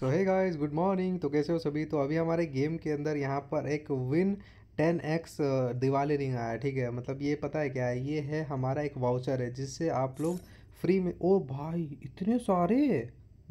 सो है guys good morning तो कैसे हो सभी तो अभी हमारे गेम के अंदर यहाँ पर एक win ten X Diwali ring आया ठीक है मतलब ये पता है क्या है ये है हमारा एक वाउचर है जिससे आप लोग फ्री में ओ भाई इतने सारे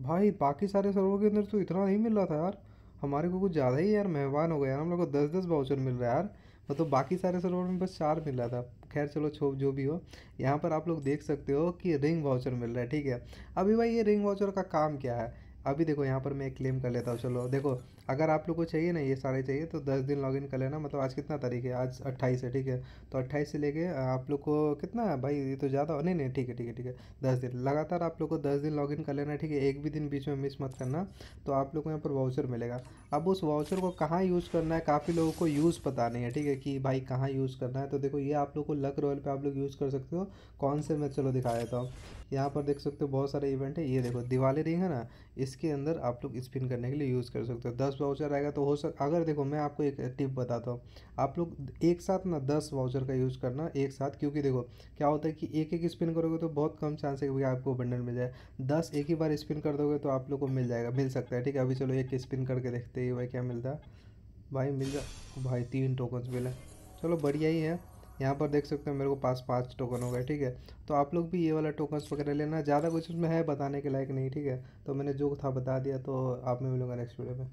भाई बाकी सारे सर्वों के अंदर तो इतना नहीं मिल रहा था यार हमारे को कुछ ज़्यादा ही यार मेहमान हो गया यार हम लोग को दस दस वाउचर मिल रहा है यार मतलब बाकी सारे सर्वर में बस चार मिल रहा था खैर चलो छो जो भी हो यहाँ पर आप लोग देख सकते हो कि रिंग वाउचर मिल रहा है ठीक है अभी भाई ये रिंग वाउचर का काम क्या है अभी देखो यहाँ पर मैं क्लेम कर लेता हूँ चलो देखो अगर आप लोग को चाहिए ना ये सारे चाहिए तो दस दिन लॉगिन कर लेना मतलब आज कितना तारीख है आज अट्ठाईस है ठीक है तो अट्ठाईस से लेके आप लोग को कितना है भाई ये तो ज़्यादा नहीं नहीं ठीक है ठीक है ठीक है दस दिन लगातार आप लोग को दस दिन लॉगिन कर लेना ठीक है एक भी दिन बीच में मिस मत करना तो आप लोग को यहाँ पर वाउचर मिलेगा अब उस वाउचर को कहाँ यूज़ करना है काफ़ी लोगों को यूज़ पता नहीं है ठीक है कि भाई कहाँ यूज़ करना है तो देखो ये आप लोग को लक रॉयल पर आप लोग यूज़ कर सकते हो कौन से मैं चलो दिखा देता हूँ यहाँ पर देख सकते हो बहुत सारे इवेंट है ये देखो दिवाली रिंग है ना इस इसके अंदर आप लोग स्पिन करने के लिए यूज़ कर सकते हो दस वाउचर आएगा तो हो सक अगर देखो मैं आपको एक टिप बताता हूँ आप लोग एक साथ ना दस वाउचर का यूज़ करना एक साथ क्योंकि देखो क्या होता है कि एक एक स्पिन करोगे तो बहुत कम चांस है कि आपको बंडल मिल जाए दस एक ही बार स्पिन कर दोगे तो आप लोग को मिल जाएगा मिल सकता है ठीक है अभी चलो एक स्पिन करके देखते ही भाई क्या मिलता है भाई मिल जा भाई तीन टोकन्स मिला चलो बढ़िया ही है यहाँ पर देख सकते हो मेरे को पास पाँच टोकन हो गए ठीक है तो आप लोग भी ये वाला टोकन वगैरह लेना ज़्यादा कुछ उसमें है बताने के लायक नहीं ठीक है तो मैंने जो था बता दिया तो आप में मिलूँगा नेक्स्ट वीडियो में